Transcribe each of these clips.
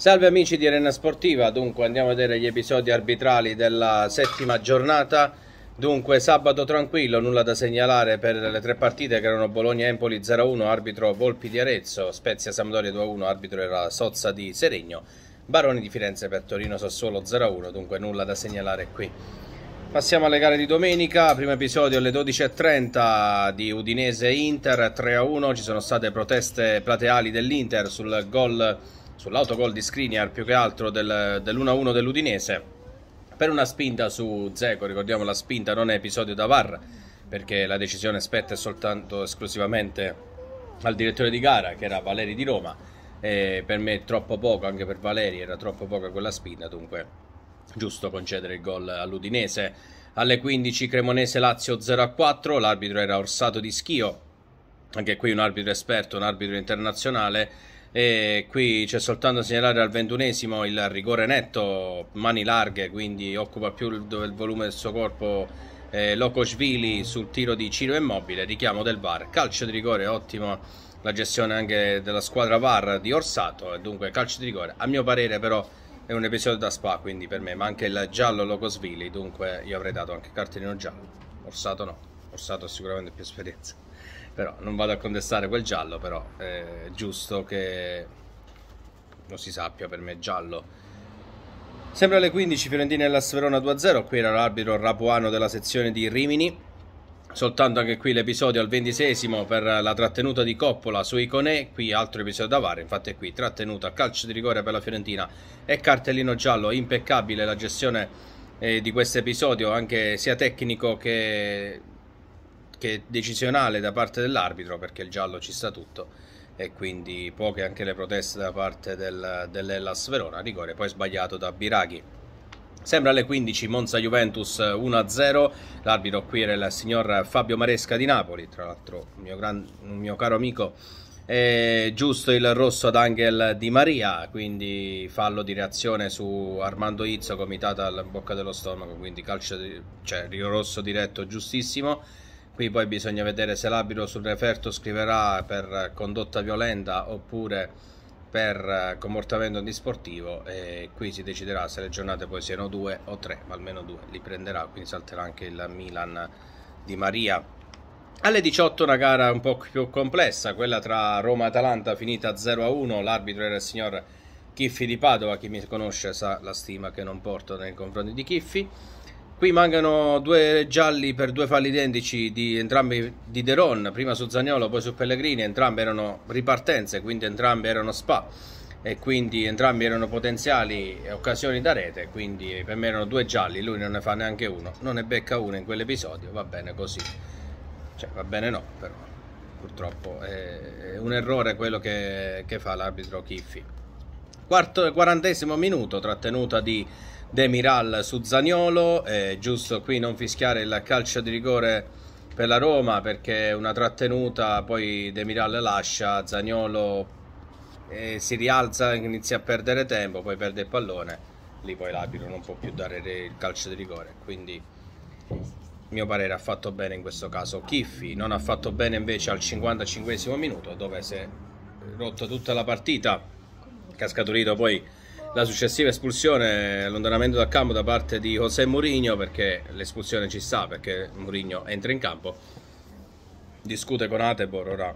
Salve amici di Arena Sportiva, dunque andiamo a vedere gli episodi arbitrali della settima giornata. Dunque sabato tranquillo, nulla da segnalare per le tre partite che erano Bologna-Empoli 0-1, arbitro Volpi di Arezzo, Spezia-Sampdoria 2-1, arbitro era Sozza di Seregno, Baroni di Firenze per Torino-Sassuolo 0-1, dunque nulla da segnalare qui. Passiamo alle gare di domenica, primo episodio alle 12.30 di Udinese-Inter 3-1, ci sono state proteste plateali dell'Inter sul gol sull'autogol di Skriniar più che altro del, dell'1-1 dell'Udinese per una spinta su Zeco, ricordiamo la spinta non è episodio da VAR perché la decisione spetta soltanto esclusivamente al direttore di gara che era Valeri di Roma e per me troppo poco, anche per Valeri era troppo poca quella spinta, dunque giusto concedere il gol all'Udinese. Alle 15 Cremonese Lazio 0-4, l'arbitro era Orsato di Schio, anche qui un arbitro esperto, un arbitro internazionale e qui c'è soltanto a segnalare al ventunesimo il rigore netto, mani larghe, quindi occupa più il, volume del suo corpo eh, Locosvili sul tiro di Ciro Immobile, richiamo del VAR, calcio di rigore ottimo, la gestione anche della squadra VAR di Orsato, dunque calcio di rigore. A mio parere però è un episodio da spa, quindi per me, ma anche il giallo Locosvili, dunque io avrei dato anche cartellino giallo, Orsato no, Orsato ha sicuramente più esperienza però non vado a contestare quel giallo però è giusto che lo si sappia per me è giallo sempre alle 15 Fiorentina e Las Verona 2-0 qui era l'arbitro Rapuano della sezione di Rimini soltanto anche qui l'episodio al ventisesimo per la trattenuta di Coppola su Iconè, qui altro episodio da VAR, infatti qui trattenuta, calcio di rigore per la Fiorentina e cartellino giallo, impeccabile la gestione eh, di questo episodio anche sia tecnico che che è decisionale da parte dell'arbitro perché il giallo ci sta tutto e quindi poche anche le proteste da parte del, dell'Ellas Verona, rigore poi sbagliato da Biraghi. Sembra alle 15 Monza Juventus 1-0, l'arbitro qui era il signor Fabio Maresca di Napoli, tra l'altro un, un mio caro amico è giusto il rosso ad Angel Di Maria, quindi fallo di reazione su Armando Izzo, comitata alla bocca dello stomaco, quindi calcio, di, cioè rosso diretto giustissimo. Qui poi bisogna vedere se l'abito sul referto scriverà per condotta violenta oppure per comportamento disportivo e qui si deciderà se le giornate poi siano due o tre, ma almeno due li prenderà, quindi salterà anche il Milan di Maria. Alle 18 una gara un po' più complessa, quella tra Roma e Atalanta finita 0-1, l'arbitro era il signor Chiffi di Padova, chi mi conosce sa la stima che non porto nei confronti di Chiffi. Qui mancano due gialli per due falli identici di entrambi di Deron, prima su Zagnolo, poi su Pellegrini, entrambi erano ripartenze, quindi entrambi erano spa e quindi entrambi erano potenziali occasioni da rete, quindi per me erano due gialli, lui non ne fa neanche uno, non ne becca uno in quell'episodio, va bene così. Cioè, va bene no, però purtroppo è un errore quello che, che fa l'arbitro Chiffi. Quarto, quarantesimo minuto, trattenuta di Demiral su Zagnolo, è giusto qui non fischiare il calcio di rigore per la Roma perché una trattenuta, poi Demiral lascia, Zagnolo eh, si rialza, inizia a perdere tempo, poi perde il pallone, lì poi l'arbitro non può più dare il calcio di rigore, quindi mio parere ha fatto bene in questo caso Kiffi, non ha fatto bene invece al 55 minuto dove si è rotta tutta la partita, che ha scaturito poi la successiva espulsione, allontanamento dal campo da parte di José Mourinho perché l'espulsione ci sta, perché Mourinho entra in campo, discute con Atebor, ora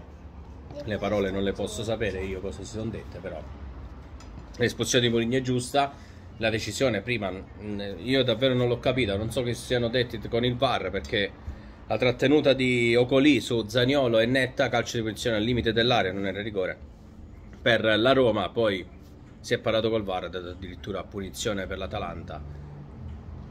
le parole non le posso sapere io cosa si sono dette, però l'espulsione di Mourinho è giusta, la decisione prima mm, io davvero non l'ho capita, non so che si siano detti con il VAR perché la trattenuta di Ocoli su Zaniolo è netta, calcio di posizione al limite dell'area, non era rigore. Per la Roma poi si è parato col VAR, ha dato addirittura punizione per l'Atalanta.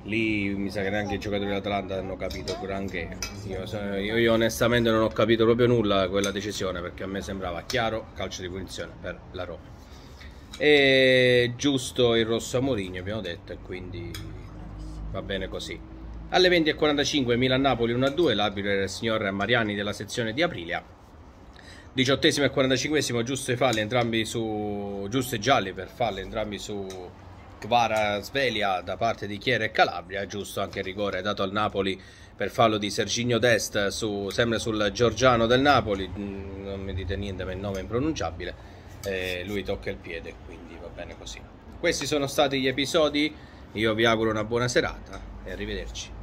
Lì mi sa che neanche i giocatori dell'Atalanta hanno capito granché. Io, io, io, onestamente non ho capito proprio nulla quella decisione perché a me sembrava chiaro calcio di punizione per la Roma. E giusto il rosso a Mourinho abbiamo detto e quindi va bene così. Alle 20.45 Milan-Napoli 1-2, l'arbitro era il signor Mariani della sezione di Aprilia diciottesimo e 45 giuste falle entrambi su giuste gialli per falle entrambi su Kvara Sveglia da parte di Chiera e Calabria, giusto anche il rigore dato al Napoli per fallo di Serginio Dest su, sempre sul Giorgiano del Napoli, mm, non mi dite niente ma il nome è impronunciabile, eh, lui tocca il piede quindi va bene così. Questi sono stati gli episodi, io vi auguro una buona serata e arrivederci.